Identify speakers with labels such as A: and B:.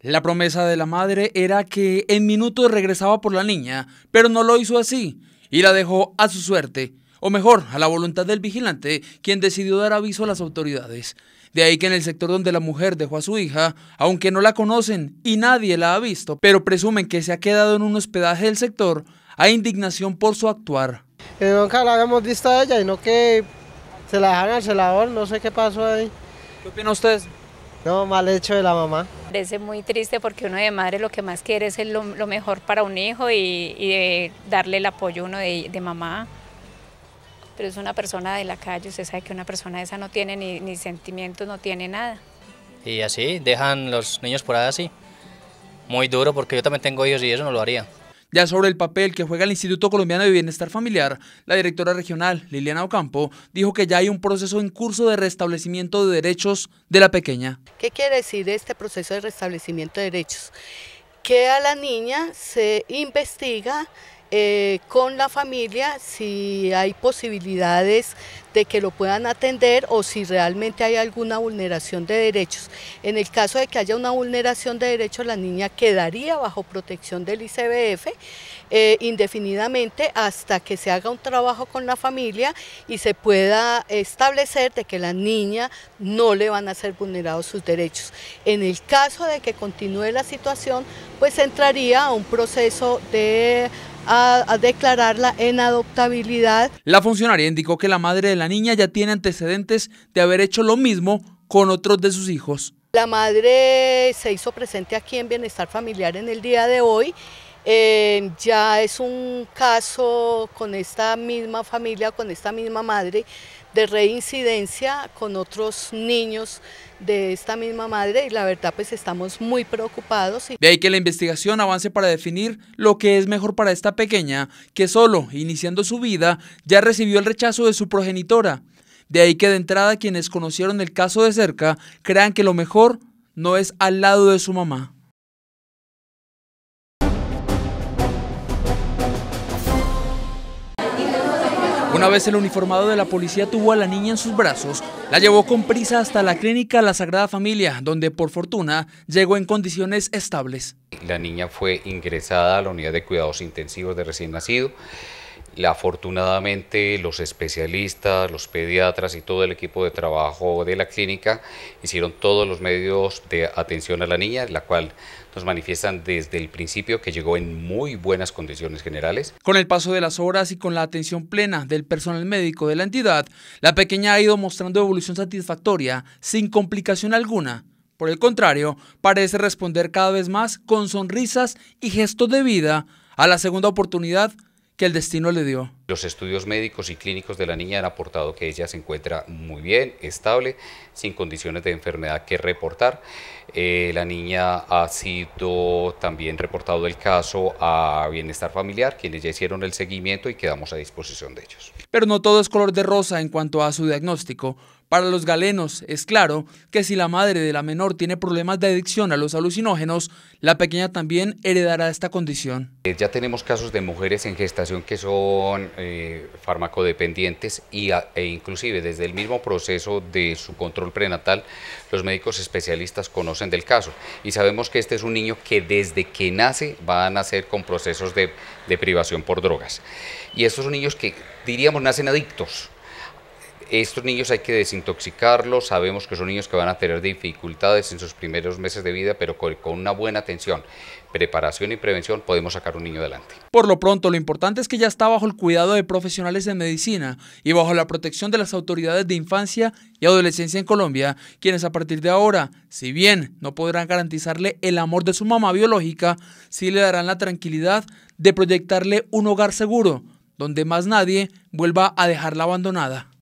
A: La promesa de la madre era que en minutos regresaba por la niña, pero no lo hizo así y la dejó a su suerte, o mejor, a la voluntad del vigilante, quien decidió dar aviso a las autoridades. De ahí que en el sector donde la mujer dejó a su hija, aunque no la conocen y nadie la ha visto, pero presumen que se ha quedado en un hospedaje del sector, hay indignación por su actuar. Eh, nunca la habíamos visto a ella, y no que se la dejaron al celador, no sé qué pasó ahí. ¿Qué opina usted? No, mal hecho de la mamá. Parece muy triste porque uno de madre lo que más quiere es lo, lo mejor para un hijo y, darle el apoyo uno de, mamá. Pero es una persona de la calle, usted sabe que una persona esa no tiene ni, ni sentimientos, no tiene nada.
B: Y así, dejan los niños por ahí así. Muy duro porque yo también tengo hijos y eso no lo haría.
A: Ya sobre el papel que juega el Instituto Colombiano de Bienestar Familiar, la directora regional, Liliana Ocampo, dijo que ya hay un proceso en curso de restablecimiento de derechos de la pequeña.
C: ¿Qué quiere decir este proceso de restablecimiento de derechos? Que a la niña se investiga eh, con la familia si hay posibilidades de que lo puedan atender o si realmente hay alguna vulneración de derechos. En el caso de que haya una vulneración de derechos, la niña quedaría bajo protección del ICBF eh, indefinidamente hasta que se haga un trabajo con la familia y se pueda establecer de que la niña no le van a ser vulnerados sus derechos. En el caso de que continúe la situación, pues entraría a un proceso de a, declararla en adoptabilidad.
A: La funcionaria indicó que la madre de la niña ya tiene antecedentes de haber hecho lo mismo con otros de sus hijos.
C: La madre se hizo presente aquí en Bienestar Familiar en el día de hoy. Eh, ya es un caso con esta misma familia, con esta misma madre, de reincidencia con otros niños de esta misma madre y la verdad pues estamos muy preocupados. De
A: ahí que la investigación avance para definir lo que es mejor para esta pequeña que solo iniciando su vida ya recibió el rechazo de su progenitora. De ahí que de entrada quienes conocieron el caso de cerca crean que lo mejor no es al lado de su mamá. Una vez el uniformado de la policía tuvo a la niña en sus brazos, la llevó con prisa hasta la clínica La Sagrada Familia, donde por fortuna llegó en condiciones estables.
B: La niña fue ingresada a la unidad de cuidados intensivos de recién nacido. Afortunadamente los especialistas, los pediatras y todo el equipo de trabajo de la clínica hicieron todos los medios de atención a la niña, la cual nos manifiestan desde el principio que llegó en muy buenas condiciones generales.
A: Con el paso de las horas y con la atención plena del personal médico de la entidad, la pequeña ha ido mostrando evolución satisfactoria, sin complicación alguna. Por el contrario, parece responder cada vez más con sonrisas y gestos de vida a la segunda oportunidad que el destino le dio.
B: Los estudios médicos y clínicos de la niña han aportado que ella se encuentra muy bien, estable, sin condiciones de enfermedad que reportar. Eh, la niña ha sido también reportado el caso a Bienestar Familiar, quienes ya hicieron el seguimiento y quedamos a disposición de ellos.
A: Pero no todo es color de rosa en cuanto a su diagnóstico. Para los galenos, es claro que si la madre de la menor tiene problemas de adicción a los alucinógenos, la pequeña también heredará esta condición.
B: Eh, ya tenemos casos de mujeres en gestación que son eh, farmacodependientes y, e inclusive desde el mismo proceso de su control prenatal, los médicos especialistas conocen del caso y sabemos que este es un niño que desde que nace va a nacer con procesos de, de privación por drogas. Y estos son niños que diríamos nacen adictos, estos niños hay que desintoxicarlos, sabemos que son niños que van a tener dificultades en sus primeros meses de vida, pero con una buena atención, preparación y prevención podemos sacar un niño adelante.
A: Por lo pronto, lo importante es que ya está bajo el cuidado de profesionales de medicina y bajo la protección de las autoridades de infancia y adolescencia en Colombia, quienes a partir de ahora, si bien no podrán garantizarle el amor de su mamá biológica, sí le darán la tranquilidad de proyectarle un hogar seguro, donde más nadie vuelva a dejarla abandonada.